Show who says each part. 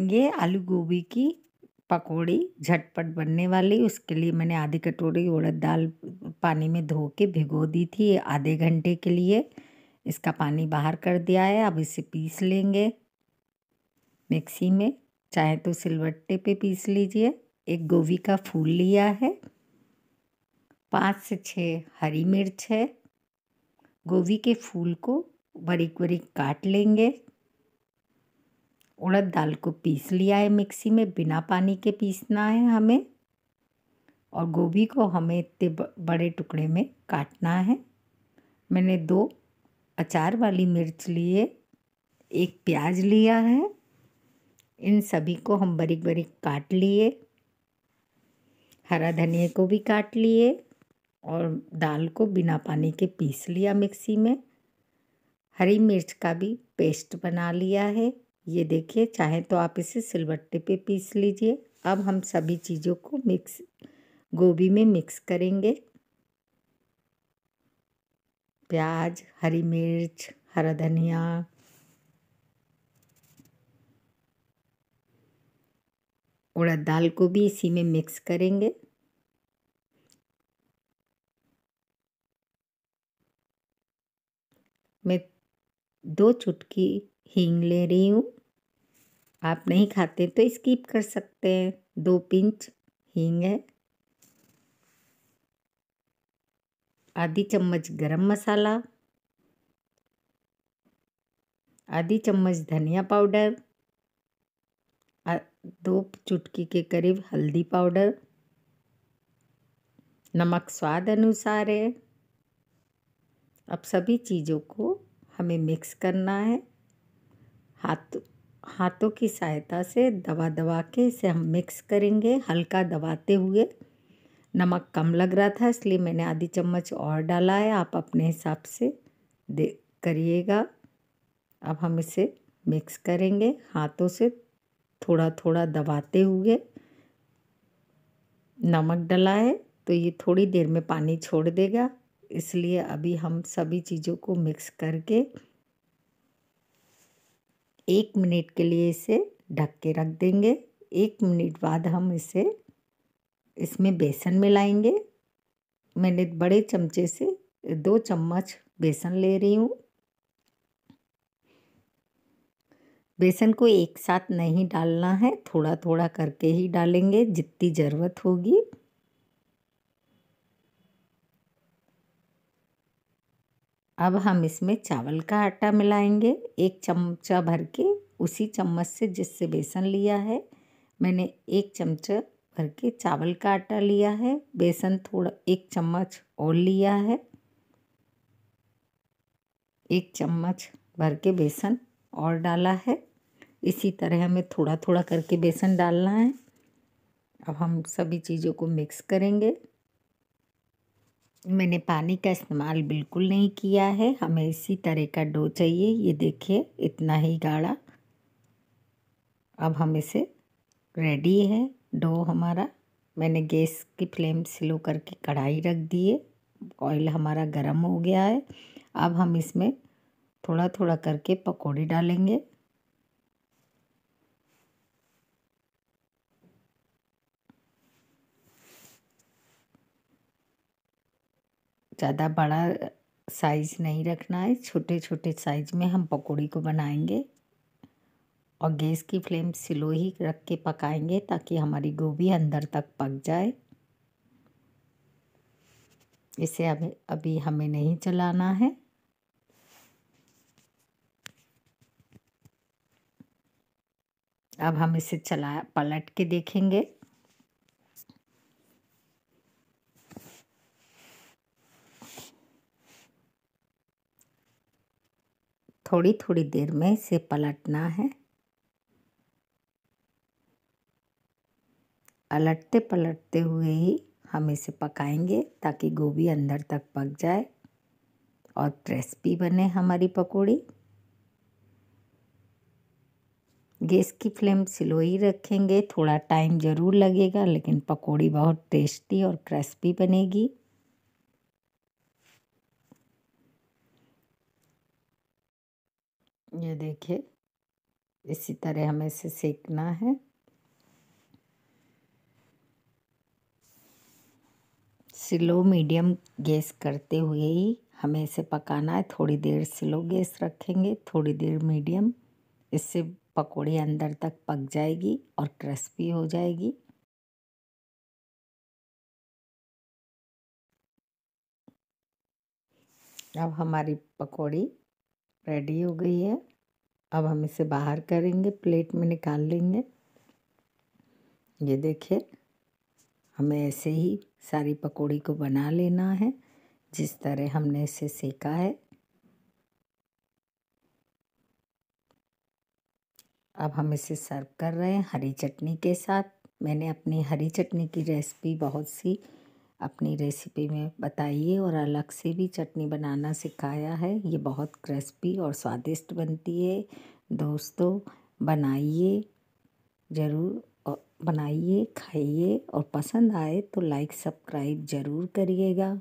Speaker 1: ये आलू गोभी की पकौड़ी झटपट बनने वाली उसके लिए मैंने आधी कटोरी उड़द दाल पानी में धो के भिगो दी थी आधे घंटे के लिए इसका पानी बाहर कर दिया है अब इसे पीस लेंगे मिक्सी में चाहे तो सिलवट्टे पे पीस लीजिए एक गोभी का फूल लिया है पाँच से छः हरी मिर्च है गोभी के फूल को बारीक बारीक काट लेंगे उड़द दाल को पीस लिया है मिक्सी में बिना पानी के पीसना है हमें और गोभी को हमें इतने बड़े टुकड़े में काटना है मैंने दो अचार वाली मिर्च लिए एक प्याज लिया है इन सभी को हम बारीक बारीक काट लिए हरा धनिया को भी काट लिए और दाल को बिना पानी के पीस लिया मिक्सी में हरी मिर्च का भी पेस्ट बना लिया है ये देखिए चाहे तो आप इसे सिलबट्टे पे पीस लीजिए अब हम सभी चीज़ों को मिक्स गोभी में मिक्स करेंगे प्याज हरी मिर्च हरा धनिया उड़द दाल को भी इसी में मिक्स करेंगे मैं दो चुटकी हींग ले रही हूँ आप नहीं खाते तो स्किप कर सकते हैं दो पिंच हींग है आधी चम्मच गरम मसाला आधी चम्मच धनिया पाउडर दो चुटकी के करीब हल्दी पाउडर नमक स्वाद अनुसार है अब सभी चीज़ों को हमें मिक्स करना है हाथ हाथों की सहायता से दबा दबा के इसे हम मिक्स करेंगे हल्का दबाते हुए नमक कम लग रहा था इसलिए मैंने आधी चम्मच और डाला है आप अपने हिसाब से दे करिएगा अब हम इसे मिक्स करेंगे हाथों से थोड़ा थोड़ा दबाते हुए नमक डला है तो ये थोड़ी देर में पानी छोड़ देगा इसलिए अभी हम सभी चीज़ों को मिक्स करके एक मिनट के लिए इसे ढक के रख देंगे एक मिनट बाद हम इसे इसमें बेसन मिलाएंगे मैंने बड़े चमचे से दो चम्मच बेसन ले रही हूँ बेसन को एक साथ नहीं डालना है थोड़ा थोड़ा करके ही डालेंगे जितनी ज़रूरत होगी अब हम इसमें चावल का आटा मिलाएंगे एक चमचा भर के उसी चम्मच से जिससे बेसन लिया है मैंने एक चमचा भर के चावल का आटा लिया है बेसन थोड़ा एक चम्मच और लिया है एक चम्मच भर के बेसन और डाला है इसी तरह हमें थोड़ा थोड़ा करके बेसन डालना है अब हम सभी चीज़ों को मिक्स करेंगे मैंने पानी का इस्तेमाल बिल्कुल नहीं किया है हमें इसी तरह का डो चाहिए ये देखिए इतना ही गाढ़ा अब हम इसे रेडी है डो हमारा मैंने गैस की फ्लेम स्लो करके कढ़ाई रख दिए ऑयल हमारा गर्म हो गया है अब हम इसमें थोड़ा थोड़ा करके पकौड़े डालेंगे ज़्यादा बड़ा साइज नहीं रखना है छोटे छोटे साइज में हम पकौड़ी को बनाएंगे और गैस की फ्लेम स्लो ही रख के पकाएंगे ताकि हमारी गोभी अंदर तक पक जाए इसे अभी अभी हमें नहीं चलाना है अब हम इसे चला पलट के देखेंगे थोड़ी थोड़ी देर में इसे पलटना है पलटते पलटते हुए ही हम इसे पकाएंगे ताकि गोभी अंदर तक पक जाए और क्रिस्पी बने हमारी पकौड़ी गैस की फ्लेम स्लो ही रखेंगे थोड़ा टाइम ज़रूर लगेगा लेकिन पकौड़ी बहुत टेस्टी और क्रिस्पी बनेगी ये देखिए इसी तरह हमें इसे सेकना है स्लो मीडियम गैस करते हुए ही हमें इसे पकाना है थोड़ी देर स्लो गैस रखेंगे थोड़ी देर मीडियम इससे पकौड़ी अंदर तक पक जाएगी और क्रिस्पी हो जाएगी अब हमारी पकौड़ी रेडी हो गई है अब हम इसे बाहर करेंगे प्लेट में निकाल लेंगे ये देखिए हमें ऐसे ही सारी पकौड़ी को बना लेना है जिस तरह हमने इसे सेका है अब हम इसे सर्व कर रहे हैं हरी चटनी के साथ मैंने अपनी हरी चटनी की रेसिपी बहुत सी अपनी रेसिपी में बताइए और अलग से भी चटनी बनाना सिखाया है ये बहुत क्रिस्पी और स्वादिष्ट बनती है दोस्तों बनाइए ज़रूर बनाइए खाइए और पसंद आए तो लाइक सब्सक्राइब ज़रूर करिएगा